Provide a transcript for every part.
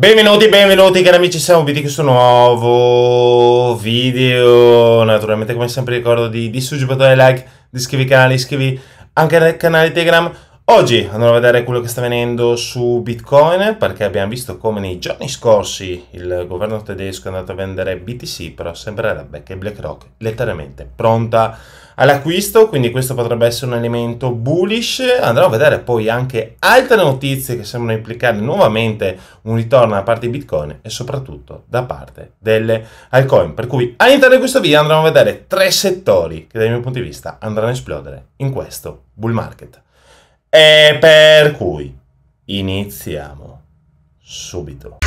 Benvenuti, benvenuti cari amici, siamo video questo nuovo video Naturalmente come sempre ricordo di, di sul bottone like, di iscrivervi al canale, iscrivervi anche al canale Telegram Oggi andrò a vedere quello che sta avvenendo su Bitcoin perché abbiamo visto come nei giorni scorsi il governo tedesco è andato a vendere BTC però sembrerebbe che BlackRock letteralmente pronta all'acquisto, quindi questo potrebbe essere un elemento bullish. Andremo a vedere poi anche altre notizie che sembrano implicare nuovamente un ritorno da parte di Bitcoin e soprattutto da parte delle altcoin. Per cui all'interno di questo video andremo a vedere tre settori che dal mio punto di vista andranno a esplodere in questo bull market. E per cui iniziamo subito.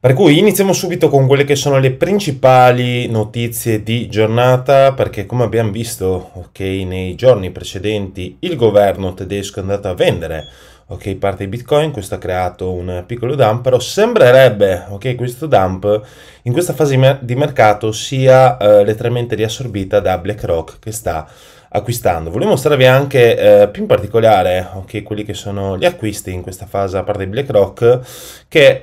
Per cui iniziamo subito con quelle che sono le principali notizie di giornata, perché come abbiamo visto okay, nei giorni precedenti il governo tedesco è andato a vendere okay, parte di Bitcoin, questo ha creato un piccolo dump, però sembrerebbe che okay, questo dump in questa fase di mercato sia eh, letteralmente riassorbita da BlackRock che sta acquistando. Volevo mostrarvi anche eh, più in particolare okay, quelli che sono gli acquisti in questa fase a parte di BlackRock che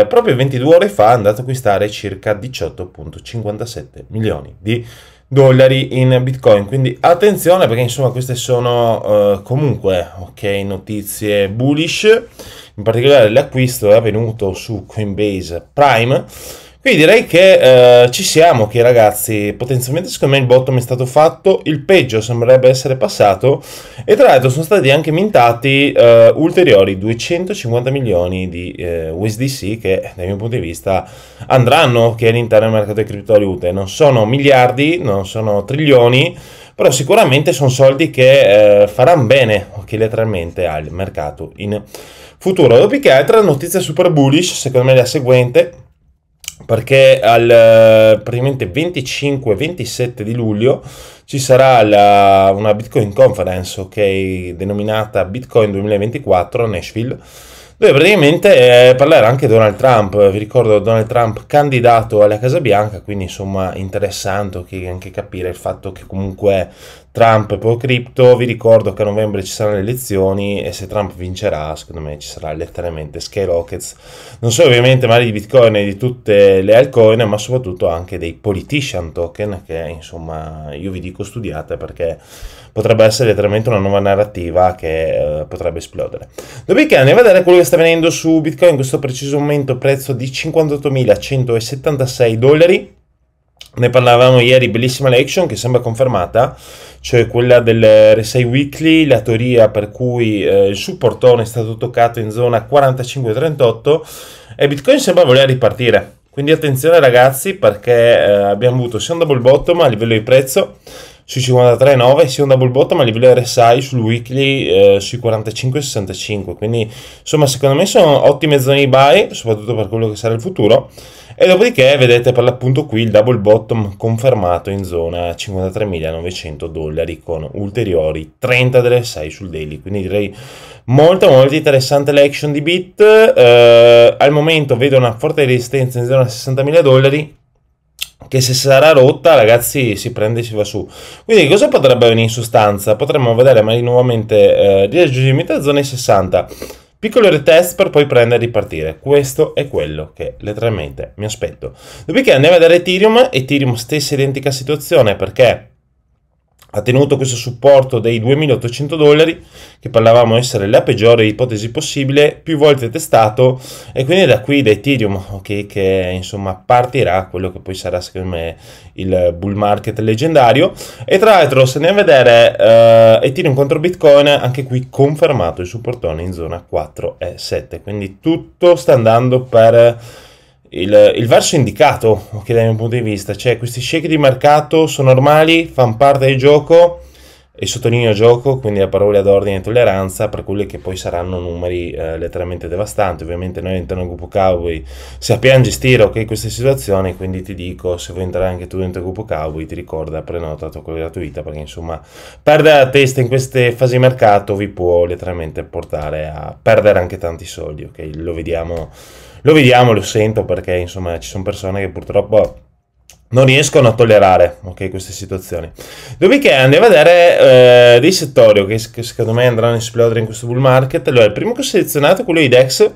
eh, proprio 22 ore fa è andato a acquistare circa 18.57 milioni di dollari in bitcoin quindi attenzione perché insomma queste sono eh, comunque okay, notizie bullish in particolare l'acquisto è avvenuto su Coinbase Prime quindi direi che eh, ci siamo qui ragazzi, potenzialmente secondo me il bottom è stato fatto, il peggio sembrerebbe essere passato e tra l'altro sono stati anche mintati eh, ulteriori 250 milioni di eh, USDC che dal mio punto di vista andranno che all'interno del mercato delle criptovalute, non sono miliardi, non sono trilioni, però sicuramente sono soldi che eh, faranno bene okay, letteralmente al mercato in futuro. Dopo che altra notizia super bullish, secondo me la seguente perché al eh, praticamente 25-27 di luglio ci sarà la, una Bitcoin Conference, ok, denominata Bitcoin 2024 a Nashville, dove praticamente eh, parlerà anche Donald Trump, vi ricordo Donald Trump candidato alla Casa Bianca, quindi insomma interessante okay, anche capire il fatto che comunque Trump pro cripto, vi ricordo che a novembre ci saranno le elezioni e se Trump vincerà, secondo me ci sarà letteralmente skyrockets, non solo ovviamente magari di Bitcoin e di tutte le altcoin, ma soprattutto anche dei politician token che insomma io vi dico studiate perché potrebbe essere letteralmente una nuova narrativa che eh, potrebbe esplodere. Dopodiché andiamo a vedere quello che sta avvenendo su Bitcoin in questo preciso momento, prezzo di 58.176 dollari ne parlavamo ieri, bellissima l'action che sembra confermata, cioè quella del Resei Weekly, la teoria per cui eh, il supportone è stato toccato in zona 45-38 e Bitcoin sembra voler ripartire. Quindi attenzione ragazzi perché eh, abbiamo avuto sia un double bottom a livello di prezzo sui 53,9 sia un double bottom a livello RSI sul weekly eh, sui 45,65 quindi insomma secondo me sono ottime zone di buy soprattutto per quello che sarà il futuro e dopodiché vedete per l'appunto qui il double bottom confermato in zona 53.900 dollari con ulteriori 30 delle 6 sul daily quindi direi molto molto interessante l'action di bit eh, al momento vedo una forte resistenza in zona 60.000 dollari che se sarà rotta ragazzi si prende e si va su quindi cosa potrebbe avvenire in sostanza? potremmo vedere mai nuovamente eh, raggiungimento a zona 60 piccolo retest per poi prendere e ripartire questo è quello che letteralmente mi aspetto dopodiché andiamo a vedere Ethereum Ethereum stessa identica situazione perché ha tenuto questo supporto dei 2.800 dollari, che parlavamo essere la peggiore ipotesi possibile, più volte testato, e quindi da qui da Ethereum, okay, che insomma partirà quello che poi sarà secondo me il bull market leggendario. E tra l'altro se andiamo a vedere uh, Ethereum contro Bitcoin, anche qui confermato il supportone in zona 4 e 7, quindi tutto sta andando per il, il, verso indicato, ok, dal mio punto di vista, cioè questi shake di mercato sono normali, fanno parte del gioco e sottolineo gioco, quindi la parola ad ordine e tolleranza per quelli che poi saranno numeri eh, letteralmente devastanti. Ovviamente noi all'interno del gruppo Cowboy sappiamo gestire okay, queste situazioni, quindi ti dico, se vuoi entrare anche tu dentro il gruppo Cowboy, ti ricorda prenota tua gratuita, perché insomma perdere la testa in queste fasi di mercato vi può letteralmente portare a perdere anche tanti soldi, ok? Lo vediamo lo vediamo, lo sento perché insomma ci sono persone che purtroppo non riescono a tollerare okay, queste situazioni. Dopodiché andiamo a vedere eh, dei settori che, che, secondo me andranno a esplodere in questo bull market. Allora, il primo che ho selezionato è quello di DEX,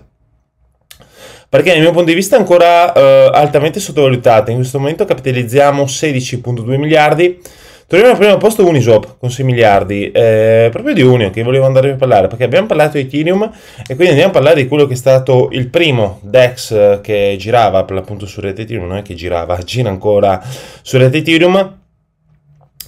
perché dal mio punto di vista è ancora eh, altamente sottovalutato. In questo momento capitalizziamo 16.2 miliardi Torniamo al primo posto Uniswap con 6 miliardi, eh, proprio di Unio che volevo andare a parlare perché abbiamo parlato di Ethereum e quindi andiamo a parlare di quello che è stato il primo DEX eh, che girava per l'appunto su rete Ethereum, non è che girava, gira ancora su rete Ethereum.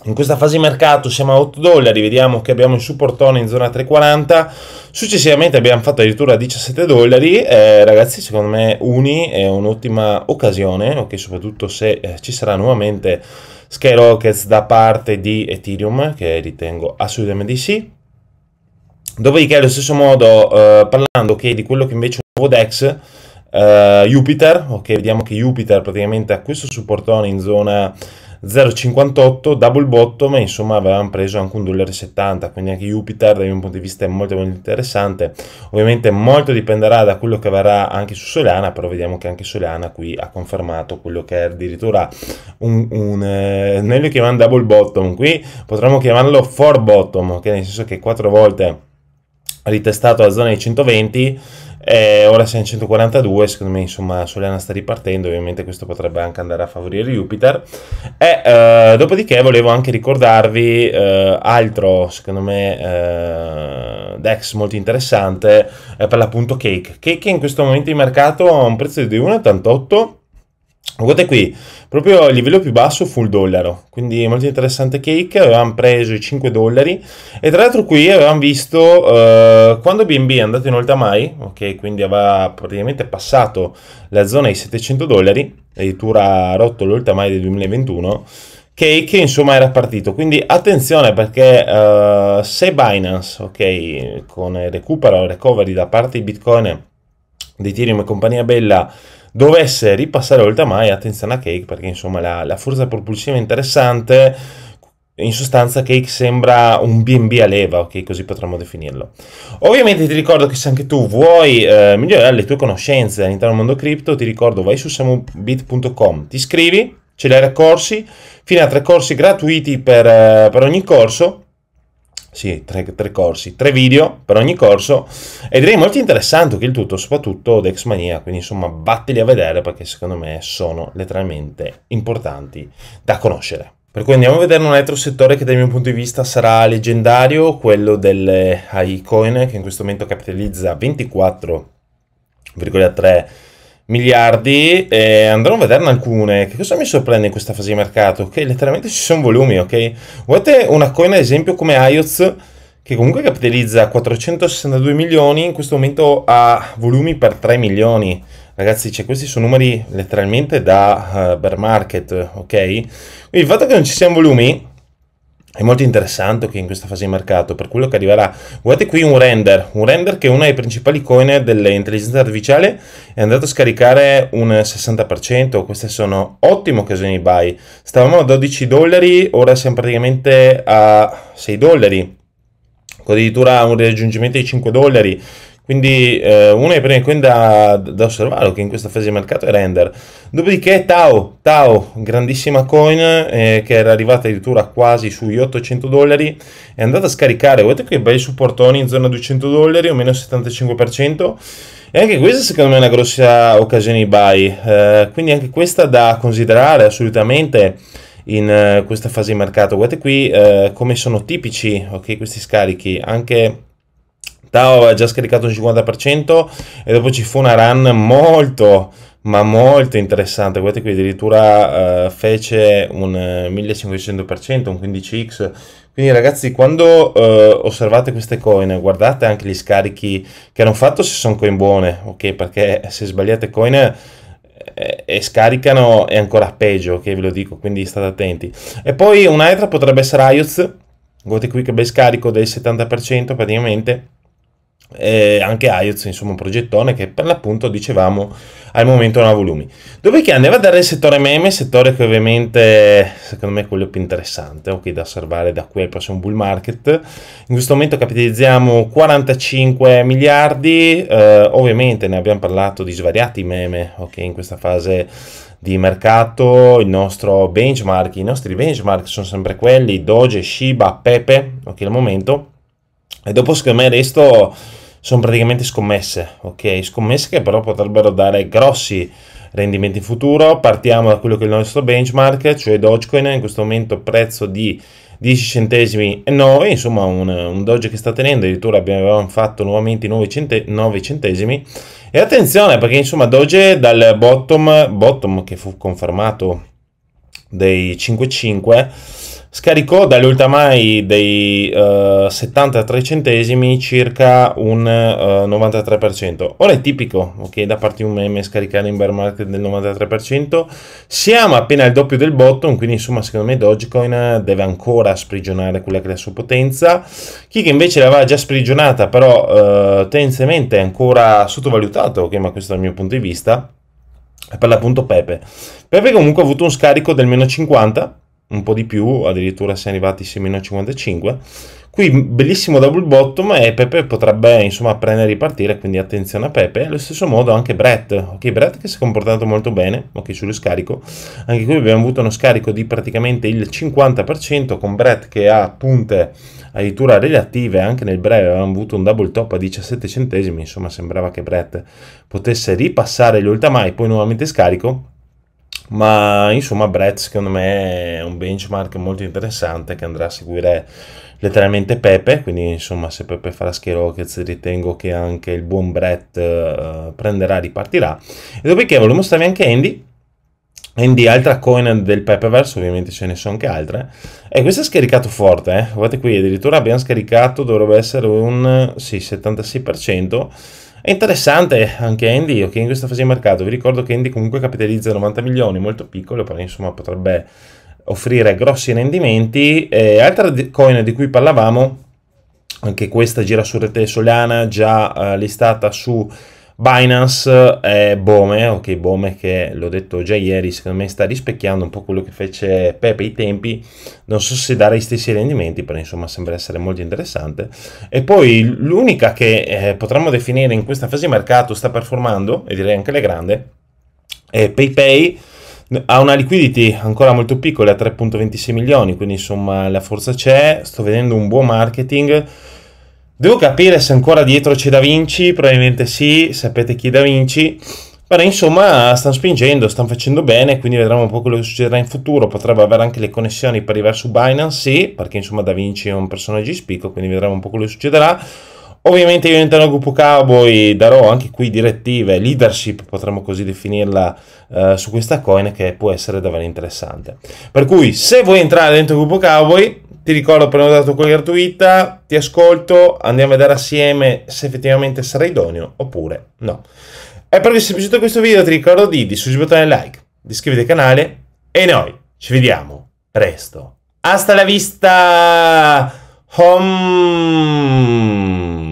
In questa fase di mercato siamo a 8 dollari, vediamo che abbiamo il supportone in zona 340, successivamente abbiamo fatto addirittura 17 dollari, eh, ragazzi secondo me Uni è un'ottima occasione, ok soprattutto se eh, ci sarà nuovamente Skyrockets da parte di Ethereum, che ritengo assolutamente di sì. Dopodiché, allo stesso modo, eh, parlando che di quello che invece è un nuovo DEX, eh, Jupiter, ok, vediamo che Jupiter praticamente ha questo supportone in zona 0,58 double bottom insomma avevamo preso anche 1,70 dollaro quindi anche Jupiter da un punto di vista molto molto interessante ovviamente molto dipenderà da quello che verrà anche su Solana però vediamo che anche Solana qui ha confermato quello che è addirittura un, un eh, noi lo chiamiamo double bottom qui potremmo chiamarlo for bottom che okay? nel senso che quattro volte ritestato alla zona di 120 eh, ora siamo in 142, secondo me insomma Soliana sta ripartendo, ovviamente questo potrebbe anche andare a favorire Jupiter. E eh, dopodiché volevo anche ricordarvi eh, altro, secondo me, eh, Dex molto interessante, eh, per l'appunto Cake. Cake in questo momento di mercato ha un prezzo di 1,88 Guardate qui, proprio il livello più basso fu il dollaro, quindi molto interessante cake, avevamo preso i 5 dollari e tra l'altro qui avevamo visto eh, quando BNB è andato in all mai, ok, quindi aveva praticamente passato la zona ai 700 dollari, addirittura ha rotto l'all mai del 2021, Cake insomma era partito, quindi attenzione perché eh, se Binance, ok, con recupero e recovery da parte di Bitcoin di Ethereum e compagnia bella dovesse ripassare oltre mai, attenzione a Cake perché insomma la, la forza propulsiva è interessante, in sostanza Cake sembra un BB a leva, ok? Così potremmo definirlo. Ovviamente ti ricordo che se anche tu vuoi eh, migliorare le tue conoscenze all'interno del mondo cripto, ti ricordo vai su samubit.com, ti iscrivi, ce l'hai corsi, fino a tre corsi gratuiti per, eh, per ogni corso sì, tre, tre, corsi, tre video per ogni corso e direi molto interessante che il tutto, soprattutto Dexmania, quindi insomma vatteli a vedere perché secondo me sono letteralmente importanti da conoscere. Per cui andiamo a vedere un altro settore che dal mio punto di vista sarà leggendario, quello delle AI coin che in questo momento capitalizza 24,3 miliardi e eh, andremo a vederne alcune. Che cosa mi sorprende in questa fase di mercato? Che letteralmente ci sono volumi, ok? Guardate una coin ad esempio come IOTS che comunque capitalizza 462 milioni, in questo momento ha volumi per 3 milioni. Ragazzi, cioè, questi sono numeri letteralmente da uh, bear market, ok? Quindi il fatto che non ci siano volumi è molto interessante che in questa fase di mercato, per quello che arriverà. Guardate qui un render, un render che è una delle principali coin dell'intelligenza artificiale è andato a scaricare un 60%, queste sono ottime occasioni di buy. Stavamo a 12 dollari, ora siamo praticamente a 6 dollari, addirittura un raggiungimento di 5 dollari quindi eh, una delle prime coin da, da osservare che in questa fase di mercato è Render. Dopodiché Tao, Tao, grandissima coin eh, che era arrivata addirittura quasi sui 800 dollari, è andata a scaricare, guardate che bei supportoni in zona 200 dollari o meno 75%. E anche questa secondo me è una grossa occasione di buy, eh, quindi anche questa da considerare assolutamente in eh, questa fase di mercato. Guardate qui eh, come sono tipici okay, questi scarichi, anche Tao aveva già scaricato un 50% e dopo ci fu una run molto ma molto interessante guardate qui addirittura uh, fece un 1500% eh, un 15x quindi ragazzi quando uh, osservate queste coin guardate anche gli scarichi che hanno fatto se sono coin buone ok perché se sbagliate coin e scaricano è ancora peggio, ok? Ve lo dico, quindi state attenti. E poi un'altra potrebbe essere IOTS, guardate qui che bel scarico del 70% praticamente, eh, anche IOTS, insomma un progettone che per l'appunto dicevamo al momento non ha volumi. Dove che andava a dare il settore meme, settore che ovviamente secondo me è quello più interessante, ok, da osservare da qui al prossimo bull market. In questo momento capitalizziamo 45 miliardi, eh, ovviamente ne abbiamo parlato di svariati meme, ok, in questa fase di mercato, il nostro benchmark, i nostri benchmark sono sempre quelli, Doge, Shiba, Pepe, ok, al momento e dopo secondo me il resto sono praticamente scommesse, ok? Scommesse che però potrebbero dare grossi rendimenti in futuro. Partiamo da quello che è il nostro benchmark, cioè Dogecoin, in questo momento prezzo di 10 centesimi e 9, insomma un, un Doge che sta tenendo, addirittura abbiamo fatto nuovamente 9, cente, 9 centesimi. E attenzione perché insomma Doge dal bottom, bottom che fu confermato dei 5,5 scaricò dalle ultramai dei uh, eh, 73 centesimi circa un uh, eh, 93%. Ora è tipico ok, da parte di un meme scaricare in bear market del 93%. Siamo appena al doppio del bottom, quindi insomma secondo me Dogecoin deve ancora sprigionare quella che è la sua potenza. Chi che invece l'aveva già sprigionata però uh, tendenzialmente è ancora sottovalutato, ok, ma questo è il mio punto di vista per l'appunto Pepe. Pepe comunque ha avuto un scarico del meno 50, un po' di più, addirittura si è arrivati a meno 55. Qui bellissimo double bottom e Pepe potrebbe insomma prendere e ripartire, quindi attenzione a Pepe. Allo stesso modo anche Brett, ok Brett che si è comportato molto bene, ok sullo scarico. Anche qui abbiamo avuto uno scarico di praticamente il 50% con Brett che ha punte addirittura relative, anche nel breve avevamo avuto un double top a 17 centesimi, insomma sembrava che Brett potesse ripassare gli Oltamai, poi nuovamente scarico, ma insomma Brett secondo me è un benchmark molto interessante che andrà a seguire letteralmente Pepe, quindi insomma se Pepe farà Scherochez ritengo che anche il buon Brett eh, prenderà, ripartirà. E dopodiché volevo mostrarvi anche Andy, in altra coin del Pepperverse, ovviamente ce ne sono anche altre. E questo è scaricato forte, eh? guardate qui, addirittura abbiamo scaricato, dovrebbe essere un sì, 76%. È interessante anche Andy, ok, in questa fase di mercato. Vi ricordo che Andy comunque capitalizza 90 milioni, molto piccolo, però insomma potrebbe offrire grossi rendimenti. E altra coin di cui parlavamo, anche questa gira su rete Solana, già eh, listata su Binance è eh, Bome, ok Bome che l'ho detto già ieri, secondo me sta rispecchiando un po' quello che fece Pepe i tempi, non so se darà gli stessi rendimenti, però insomma sembra essere molto interessante. E poi l'unica che eh, potremmo definire in questa fase di mercato sta performando, e direi anche le grande, è PayPay, ha una liquidity ancora molto piccola, a 3.26 milioni, quindi insomma la forza c'è, sto vedendo un buon marketing Devo capire se ancora dietro c'è Da Vinci, probabilmente sì, sapete chi è Da Vinci, però insomma stanno spingendo, stanno facendo bene, quindi vedremo un po' quello che succederà in futuro, potrebbe avere anche le connessioni per arrivare su Binance, sì, perché insomma Da Vinci è un personaggio di spicco, quindi vedremo un po' quello che succederà. Ovviamente io all'interno del gruppo Cowboy darò anche qui direttive, leadership potremmo così definirla eh, su questa coin che può essere davvero interessante. Per cui se vuoi entrare dentro il gruppo Cowboy ti ricordo, prenotato con gratuita, ti ascolto, andiamo a vedere assieme se effettivamente sarà idoneo oppure no. E per vi è piaciuto questo video ti ricordo di distruggere il bottone like, di iscriverti al canale e noi ci vediamo presto. Hasta la vista! Home.